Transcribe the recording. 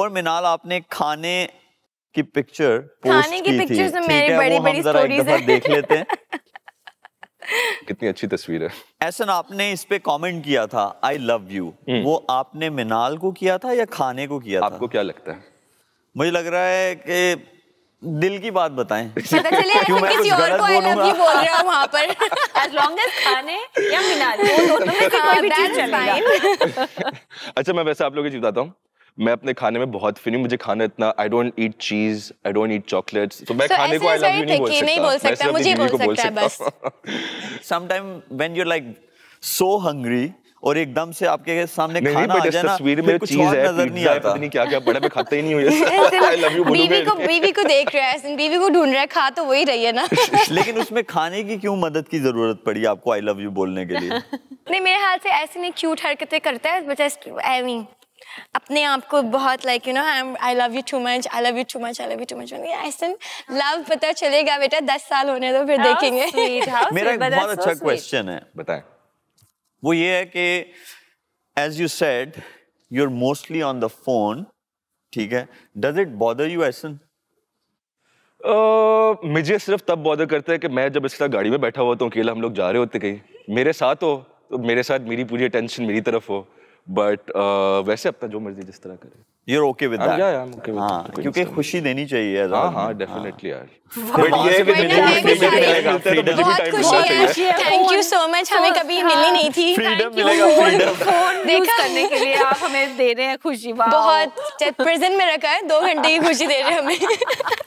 और मिनाल आपने खाने की पिक्चर खाने की, की पिक्चर्स मेरी बड़ी बड़ी स्टोरीज है देख लेते हैं कितनी अच्छी तस्वीर है ऐसा आपने इस पे कमेंट किया था आई लव यू वो आपने मिनाल को किया था या खाने को किया आपको था? क्या लगता है मुझे लग रहा है कि दिल की बात बताएं क्यों मैं किसी और को बोल रहा हूं वहां पर एज लॉन्ग एज खाने या मिनाल दोनों में से हाँ, कोई भी चीज चलेगा अच्छा मैं वैसे आप लोगों को बताता हूं मैं अपने खाने में बहुत फिनी मुझे खाना इतना आई डोंट ईट चीज आई डोंट ईट चॉकलेट्स तो मैं so खाने को आई लव यू नहीं बोल सकता नहीं बोल सकता मुझे बोल सकता है बस some time when you are like so hungry और एकदम से आपके सामने नहीं, खाना आ जाए ना तस्वीर में चीज है नजर नहीं आता पता नहीं क्या क्या बड़ा मैं खाते ही नहीं हूं आई लव यू बीवी को बीवी को देख रहा है सिंह बीवी को ढूंढ रहा है खा तो वही रही है ना लेकिन उसमें खाने की क्यों मदद की जरूरत पड़ी आपको आई लव यू बोलने के लिए नहीं मेरे हाल से ऐसे नहीं क्यूट हरकतें करता है बट जस्ट आई मीन अपने आप को बहुत like you know I am I love you too much I love you too much I love you too much ऐसे लव पता चलेगा बेटा दस साल होने दो फिर देखेंगे मेरा एक बहुत अच्छा क्वेश्चन है बताए वो ये है कि as you said you are mostly on the phone ठीक है डज इट बॉदर यू ऐसन मुझे सिर्फ तब बॉदर करता है कि मैं जब इस तरह गाड़ी में बैठा हुआ तो अकेला हम लोग जा रहे होते कहीं मेरे साथ हो तो मेरे साथ मेरी पूरी अटेंशन मेरी तरफ हो बट uh, वैसे अब तक जो मर्जी जिस तरह करे यार ओके विद दैट यार ओके विद हां क्योंकि खुशी देनी चाहिए यार हां हां डेफिनेटली यार ये भी मिल गया फ्रीडम खुशी है थैंक यू सो मच हमें कभी मिली हाँ। नहीं थी करने के लिए आप हमें दे रहे हैं खुशी बहुत प्रिजन में रखा है दो घंटे की खुशी दे रहे हमें